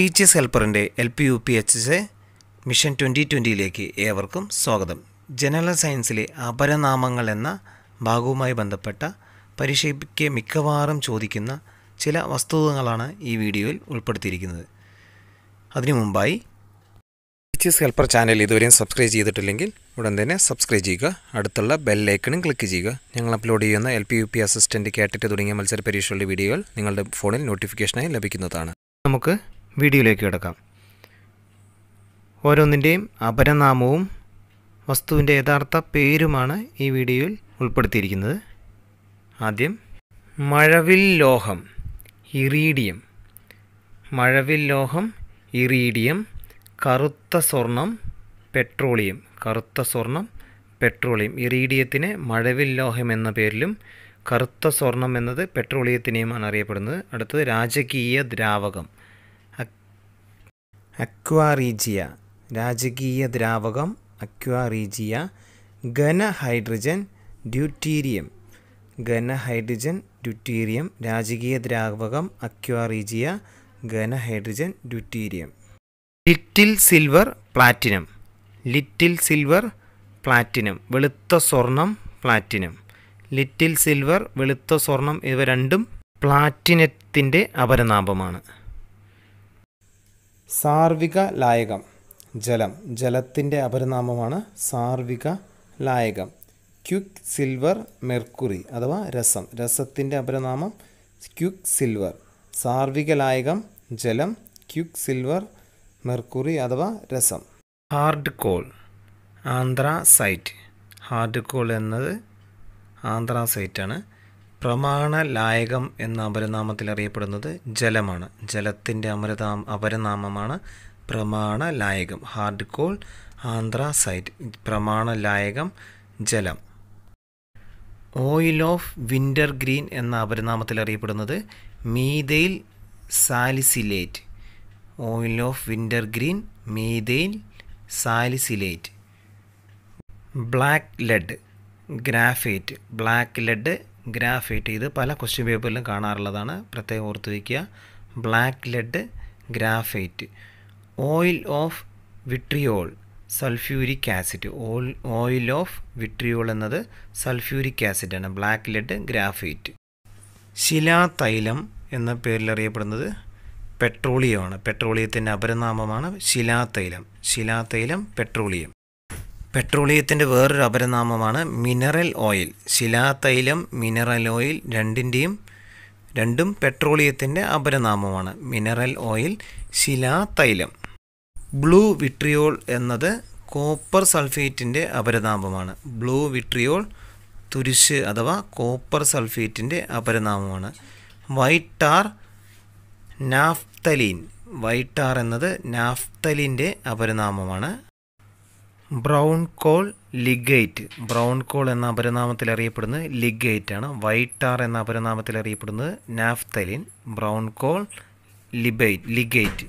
teachers ഹെൽപ്പറിൻ്റെ L P U P H S A mission twenty ട്വൻ്റിയിലേക്ക് ഏവർക്കും സ്വാഗതം ജനറൽ സയൻസിലെ അപരനാമങ്ങൾ എന്ന ഭാഗവുമായി ബന്ധപ്പെട്ട പരീക്ഷയ്ക്ക് മിക്കവാറും ചോദിക്കുന്ന ചില വസ്തുതകളാണ് ഈ വീഡിയോയിൽ ഉൾപ്പെടുത്തിയിരിക്കുന്നത് അതിനു മുമ്പായി ടീച്ചേഴ്സ് ഹെൽപ്പർ ചാനൽ ഇതുവരെയും സബ്സ്ക്രൈബ് ചെയ്തിട്ടില്ലെങ്കിൽ ഉടൻ തന്നെ സബ്സ്ക്രൈബ് ചെയ്യുക അടുത്തുള്ള ബെല്ലൈക്കണും ക്ലിക്ക് ചെയ്യുക ഞങ്ങൾ അപ്ലോഡ് ചെയ്യുന്ന L P U P assistant കാറ്ററ്റ് തുടങ്ങിയ മത്സര പരീക്ഷകളുടെ വീഡിയോകൾ നിങ്ങളുടെ ഫോണിൽ നോട്ടിഫിക്കേഷനായി ലഭിക്കുന്നതാണ് നമുക്ക് വീഡിയോയിലേക്ക് കിടക്കാം ഓരോന്നിൻ്റെയും അപരനാമവും വസ്തുവിൻ്റെ യഥാർത്ഥ പേരുമാണ് ഈ വീഡിയോയിൽ ഉൾപ്പെടുത്തിയിരിക്കുന്നത് ആദ്യം മഴവിൽ ലോഹം ഇറീഡിയം മഴവിൽ ലോഹം ഇറീഡിയം കറുത്ത സ്വർണം പെട്രോളിയം കറുത്ത സ്വർണം പെട്രോളിയം ഇറീഡിയത്തിന് മഴവിൽ ലോഹം എന്ന പേരിലും കറുത്ത സ്വർണം എന്നത് പെട്രോളിയത്തിനെയുമാണ് അറിയപ്പെടുന്നത് അടുത്തത് രാജകീയ ദ്രാവകം അക്വാറീജിയ രാജകീയ ദ്രാവകം അക്വാറീജിയ ഘന ഹൈഡ്രജൻ ഡ്യൂട്ടീരിയം ഘന ഹൈഡ്രജൻ ഡ്യൂട്ടീരിയം രാജകീയ ദ്രാവകം അക്വാറീജിയ ഘന hydrogen deuterium little silver platinum little silver platinum വെളുത്ത സ്വർണം പ്ലാറ്റിനം ലിറ്റിൽ സിൽവർ വെളുത്ത സ്വർണം ഇവ രണ്ടും പ്ലാറ്റിനത്തിൻ്റെ അപരനാഭമാണ് സാർവിക ലായകം ജലം ജലത്തിൻ്റെ അപരനാമമാണ് സാർവിക ലായകം ക്യുക്ക് സിൽവർ മെർക്കുറി അഥവാ രസം രസത്തിൻ്റെ അപരനാമം ക്യുക്ക് സിൽവർ സാർവിക ലായകം ജലം ക്യുക്ക് സിൽവർ മെർക്കുറി അഥവാ രസം hard coal anthracite hard coal എന്നത് ആന്ധ്രാസൈറ്റാണ് പ്രമാണലായകം എന്ന അപരനാമത്തിൽ അറിയപ്പെടുന്നത് ജലമാണ് ജലത്തിൻ്റെ അമരതാ അപരനാമമാണ് പ്രമാണലായകം ഹാർഡ് കോൾ സൈറ്റ് പ്രമാണലായകം ജലം ഓയിൽ ഓഫ് വിൻ്റർ ഗ്രീൻ എന്ന അപരനാമത്തിൽ അറിയപ്പെടുന്നത് methyl salicylate oil of wintergreen methyl salicylate black lead graphite black lead graphite ഇത് പല ക്വസ്റ്റ്യൻ പേപ്പറിലും കാണാറുള്ളതാണ് പ്രത്യേകം ഓർത്ത് വയ്ക്കുക black lead graphite oil of vitriol sulphuric acid oil oil of vitriol എന്നത് സൾഫ്യൂരിക് ആസിഡാണ് ബ്ലാക്ക് ലെഡ് ഗ്രാഫൈറ്റ് ശിലാതൈലം എന്ന പേരിൽ അറിയപ്പെടുന്നത് പെട്രോളിയമാണ് പെട്രോളിയത്തിൻ്റെ അപരനാമമാണ് ശിലാതൈലം ശിലാതൈലം പെട്രോളിയം പെട്രോളിയത്തിൻ്റെ വേറൊരു അപരനാമമാണ് മിനറൽ ഓയിൽ ശിലാതൈലം മിനറൽ ഓയിൽ രണ്ടിൻ്റെയും രണ്ടും പെട്രോളിയത്തിൻ്റെ അപരനാമമാണ് മിനറൽ ഓയിൽ ശിലാതൈലം ബ്ലൂ വിട്രിയോൾ എന്നത് കോപ്പർ സൾഫേറ്റിൻ്റെ അപരനാമമാണ് ബ്ലൂ വിട്രിയോൾ തുരിശ് അഥവാ കോപ്പർ സൾഫേറ്റിൻ്റെ അപരനാമമാണ് white tar naphthalene white tar എന്നത് നാഫ്തലിൻ്റെ അപരനാമമാണ് brown coal lignite brown coal എന്ന അപരനാമത്തിൽ അറിയപ്പെടുന്നത് ലിഗൈറ്റ് ആണ് ആർ എന്ന അപരനാമത്തിൽ അറിയപ്പെടുന്നത് naphthalene brown coal lignite lignite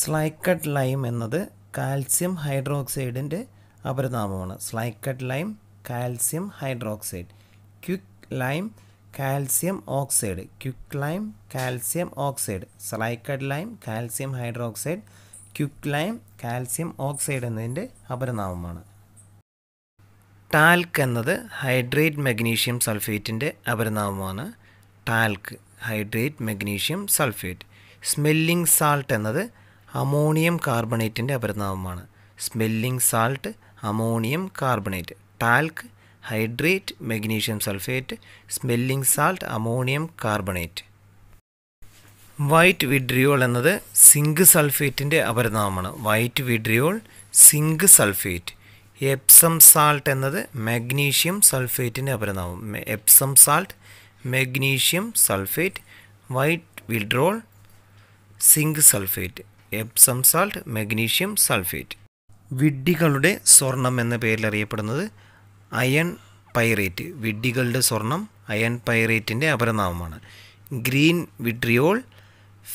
slaked lime എന്നത് കാൽസ്യം ഹൈഡ്രോക്സൈഡിൻ്റെ അപരനാമമാണ് slaked lime calcium hydroxide quicklime calcium oxide quicklime calcium oxide slaked lime calcium hydroxide quicklime calcium oxide എന്നതിൻ്റെ അപരനാമമാണ് ടാൽക്ക് എന്നത് ഹൈഡ്രേറ്റ് മഗ്നീഷ്യം സൾഫേറ്റിൻ്റെ അപരനാമമാണ് talc hydrate magnesium sulphate smelling salt എന്നത് ammonium കാർബണേറ്റിൻ്റെ അപരനാമമാണ് smelling salt ammonium carbonate talc hydrate magnesium sulphate smelling salt ammonium carbonate white vitriol എന്നത് zinc സൾഫേറ്റിൻ്റെ അപരനാമമാണ് white vitriol zinc sulphate Epsom salt എന്നത് മാഗ്നീഷ്യം സൾഫേറ്റിൻ്റെ അപരനാമം Epsom salt magnesium sulphate white vitriol zinc sulphate Epsom salt magnesium sulphate വിഡ്ഡികളുടെ സ്വർണം എന്ന പേരിൽ അറിയപ്പെടുന്നത് അയൺ പൈറേറ്റ് വിഡ്ഡികളുടെ സ്വർണം അയൺ പൈറേറ്റിൻ്റെ അപരനാമമാണ് green vitriol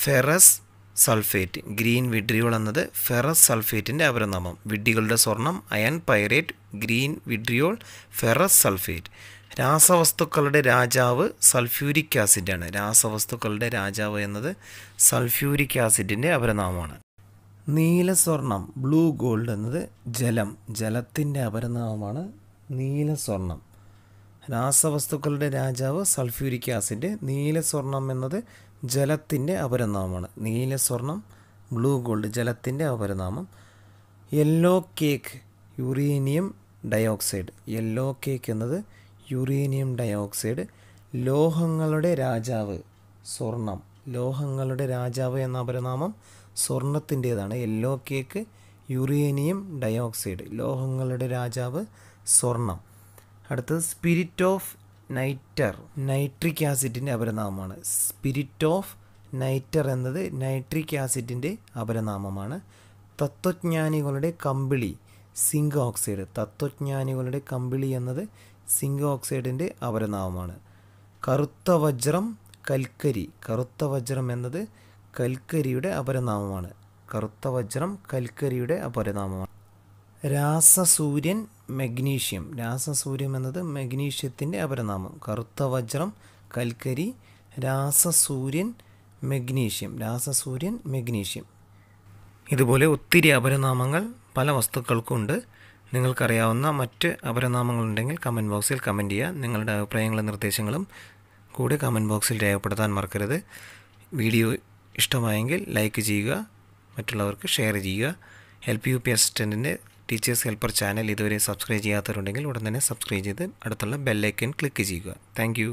ferrous sulphate green vitriol എന്നത് ഫെറസ് സൾഫേറ്റിൻ്റെ അപരനാമം വിഡ്ഡികളുടെ സ്വർണം iron pyrite green vitriol ferrous sulphate രാസവസ്തുക്കളുടെ രാജാവ് സൾഫ്യൂരിക് ആസിഡാണ് രാസവസ്തുക്കളുടെ രാജാവ് എന്നത് സൾഫ്യൂരിക് ആസിഡിൻ്റെ അപരനാമമാണ് സ്വർണം ബ്ലൂ ഗോൾഡ് എന്നത് ജലം ജലത്തിൻ്റെ അപരനാമമാണ് സ്വർണം രാസവസ്തുക്കളുടെ രാജാവ് സൾഫ്യൂരിക് ആസിഡ് നീല സ്വർണം എന്നത് ജലത്തിൻ്റെ അപരനാമമാണ് നീല സ്വർണം ബ്ലൂ ഗോൾഡ് ജലത്തിൻ്റെ അപരനാമം yellowcake uranium dioxide yellowcake എന്നത് യുറേനിയം ഡയോക്സൈഡ് ലോഹങ്ങളുടെ രാജാവ് സ്വർണം ലോഹങ്ങളുടെ രാജാവ് എന്ന അപരനാമം സ്വർണത്തിൻ്റേതാണ് യെല്ലോ കേക്ക് യുറേനിയം ഡയോക്സൈഡ് ലോഹങ്ങളുടെ രാജാവ് സ്വർണം അടുത്തത് സ്പിരിറ്റ് ഓഫ് നൈറ്റർ നൈട്രിക് ആസിഡിൻ്റെ അപരനാമമാണ് സ്പിരിറ്റ് ഓഫ് നൈറ്റർ എന്നത് നൈട്രിക് ആസിഡിൻ്റെ അപരനാമമാണ് തത്വജ്ഞാനികളുടെ കമ്പിളി സിങ്ക് ഓക്സൈഡ് തത്വജ്ഞാനികളുടെ കമ്പിളി എന്നത് സിങ്ക് ഓക്സൈഡിൻ്റെ അപരനാമമാണ് കറുത്ത വജ്രം കൽക്കരി കറുത്ത വജ്രം എന്നത് കൽക്കരിയുടെ അപരനാമമാണ് കറുത്ത വജ്രം കൽക്കരിയുടെ അപരനാമമാണ് രാസസൂര്യൻ മെഗ്നീഷ്യം രാസസൂര്യം എന്നത് മെഗ്നീഷ്യത്തിൻ്റെ അപരനാമം കറുത്ത വജ്രം കൽക്കരി രാസസൂര്യൻ മെഗ്നീഷ്യം രാസസൂര്യൻ മെഗ്നീഷ്യം ഇതുപോലെ ഒത്തിരി അപരനാമങ്ങൾ പല വസ്തുക്കൾക്കുണ്ട് നിങ്ങൾക്കറിയാവുന്ന മറ്റ് അപരനാമങ്ങളുണ്ടെങ്കിൽ കമൻറ്റ് ബോക്സിൽ കമൻറ്റ് ചെയ്യുക നിങ്ങളുടെ അഭിപ്രായങ്ങളും നിർദ്ദേശങ്ങളും കൂടെ കമൻറ്റ് ബോക്സിൽ രേഖപ്പെടുത്താൻ മറക്കരുത് വീഡിയോ ഇഷ്ടമായെങ്കിൽ ലൈക്ക് ചെയ്യുക മറ്റുള്ളവർക്ക് ഷെയർ ചെയ്യുക ഹെൽപ്പ് യു പി അസിസ്റ്റൻറ്റിൻ്റെ ടീച്ചേഴ്സ് ഹെൽപ്പർ ചാനൽ ഇതുവരെ സബ്സ്ക്രൈബ് ചെയ്യാത്തവരുണ്ടെങ്കിൽ ഉടൻ തന്നെ സബ്സ്ക്രൈബ് ചെയ്ത് അടുത്തുള്ള ബെല്ലൈക്കൻ ക്ലിക്ക് ചെയ്യുക താങ്ക്